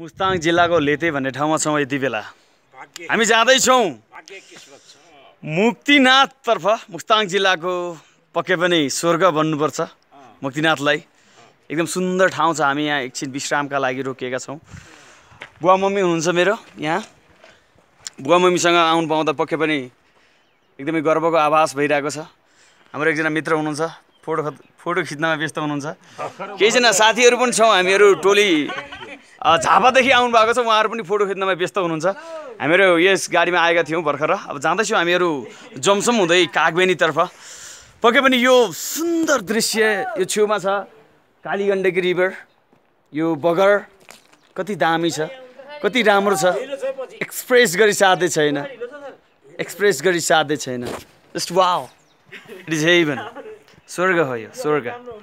मुस्ताङ जिल्लाको लेते भन्ने ठाउँमा छौँ यति बेला हामी जाँदैछौँ मुक्तिनाथतर्फ मुस्ताङ जिल्लाको पक्कै पनि स्वर्ग भन्नुपर्छ मुक्तिनाथलाई एकदम सुन्दर ठाउँ छ हामी यहाँ एकछिन विश्रामका लागि रोकिएका छौँ बुवा मम्मी हुनुहुन्छ मेरो यहाँ बुवा मम्मीसँग आउनु पाउँदा पक्कै पनि एकदमै गर्वको आभास भइरहेको छ हाम्रो एकजना मित्र हुनुहुन्छ फोटो फोटो खिच्नमा व्यस्त हुनुहुन्छ केहीजना साथीहरू पनि छौँ हामीहरू टोली झापादेखि आउनुभएको छ उहाँहरू पनि फोटो खिच्नमा व्यस्त हुनुहुन्छ हामीहरू यस गाडीमा आएका थियौँ भर्खर अब जाँदैछौँ हामीहरू जमसम हुँदै कागबेनीतर्फ पक्कै पनि यो सुन्दर दृश्य यो छेउमा छ कालीगण्डकी रिभर यो बगर कति दामी छ कति राम्रो छ एक्सप्रेस गरी साध्य छैन एक्सप्रेस गरी साध्य छैन just wow it is heaven स्वर्ग हो यो स्वर्ग